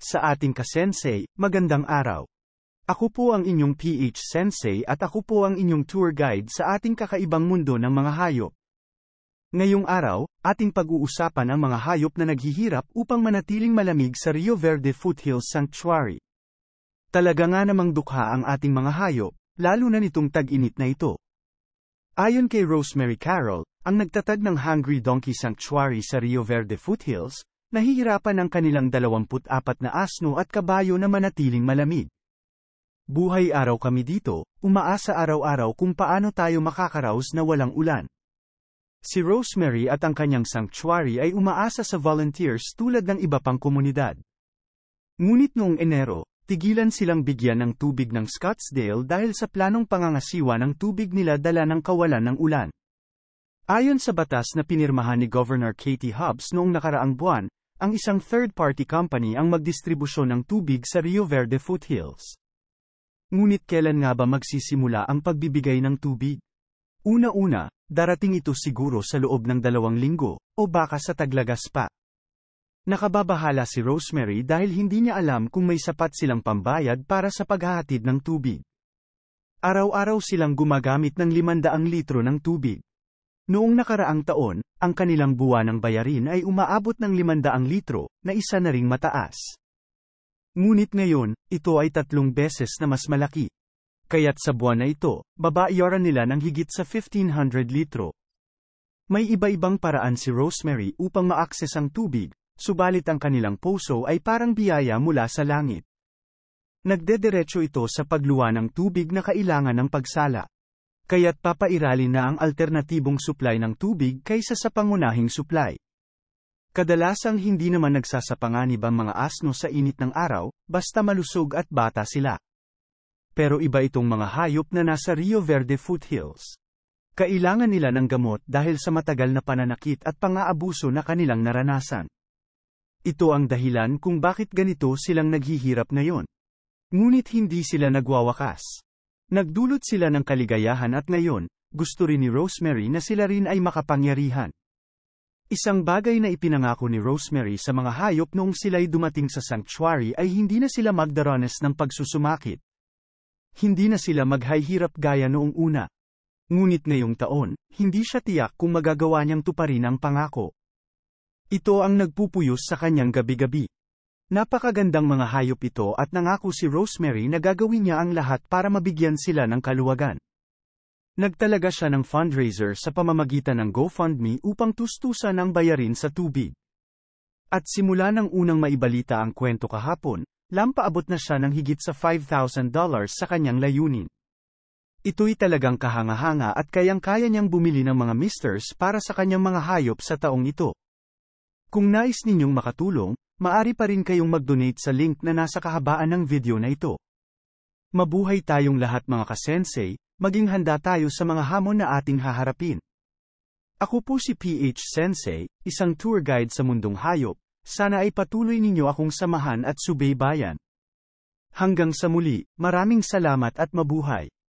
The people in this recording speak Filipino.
Sa ating ka magandang araw. Ako po ang inyong PH Sensei at ako po ang inyong tour guide sa ating kakaibang mundo ng mga hayop. Ngayong araw, ating pag-uusapan ang mga hayop na naghihirap upang manatiling malamig sa Rio Verde Foothills Sanctuary. Talaga nga namang dukha ang ating mga hayop, lalo na nitong tag-init na ito. Ayon kay Rosemary Carroll, ang nagtatag ng Hungry Donkey Sanctuary sa Rio Verde Foothills, nahihirapan ang kanilang 24 na asno at kabayo na manatiling malamig. Buhay araw kami dito, umaasa araw-araw kung paano tayo makakaraos na walang ulan. Si Rosemary at ang kanyang sanctuary ay umaasa sa volunteers tulad ng iba pang komunidad. Ngunit noong Enero, tigilan silang bigyan ng tubig ng Scottsdale dahil sa planong pangangasiwa ng tubig nila dala ng kawalan ng ulan. Ayon sa batas na pinirmahan ni Governor Katie Hobbs noong nakaraang buwan, ang isang third-party company ang magdistribusyon ng tubig sa Rio Verde Foothills. Ngunit kailan nga ba magsisimula ang pagbibigay ng tubig? Una-una, darating ito siguro sa loob ng dalawang linggo, o baka sa taglagas pa. Nakababahala si Rosemary dahil hindi niya alam kung may sapat silang pambayad para sa paghahatid ng tubig. Araw-araw silang gumagamit ng 500 litro ng tubig. Noong nakaraang taon, ang kanilang buwanang bayarin ay umaabot ng 500 litro, na isa na ring mataas. Ngunit ngayon, ito ay tatlong beses na mas malaki. Kaya't sa buwan na ito, babayaran nila ng higit sa 1,500 litro. May iba-ibang paraan si Rosemary upang ma-access ang tubig, subalit ang kanilang poso ay parang biyaya mula sa langit. Nagdederecho ito sa pagluwa ng tubig na kailangan ng pagsala kaya't papairali na ang alternatibong supply ng tubig kaysa sa pangunahing supply. Kadalasang hindi naman nagsasapanganib ang mga asno sa init ng araw, basta malusog at bata sila. Pero iba itong mga hayop na nasa Rio Verde foothills. Kailangan nila ng gamot dahil sa matagal na pananakit at pangaabuso na kanilang naranasan. Ito ang dahilan kung bakit ganito silang naghihirap ngayon. Ngunit hindi sila nagwawakas. Nagdulot sila ng kaligayahan at ngayon, gusto rin ni Rosemary na sila rin ay makapangyarihan. Isang bagay na ipinangako ni Rosemary sa mga hayop noong sila'y dumating sa sanctuary ay hindi na sila magdaranas ng pagsusumakit. Hindi na sila maghahirap gaya noong una. Ngunit ngayong taon, hindi siya tiyak kung magagawa niyang tuparin ang pangako. Ito ang nagpupuyos sa kanyang gabi-gabi. Napakagandang mga hayop ito at nangako si Rosemary na gagawin niya ang lahat para mabigyan sila ng kaluwagan. Nagtalaga siya ng fundraiser sa pamamagitan ng GoFundMe upang tustusan ang bayarin sa tubig. At simula ng unang maibalita ang kwento kahapon, lampaabot na siya ng higit sa $5,000 sa kanyang layunin. Ito'y talagang kahangahanga at kayang-kaya niyang bumili ng mga misters para sa kanyang mga hayop sa taong ito. Kung nais ninyong makatulong, maari pa rin kayong mag-donate sa link na nasa kahabaan ng video na ito. Mabuhay tayong lahat mga kasensei, maging handa tayo sa mga hamon na ating haharapin. Ako po si PH Sensei, isang tour guide sa mundong hayop, sana ay patuloy ninyo akong samahan at subaybayan. Hanggang sa muli, maraming salamat at mabuhay.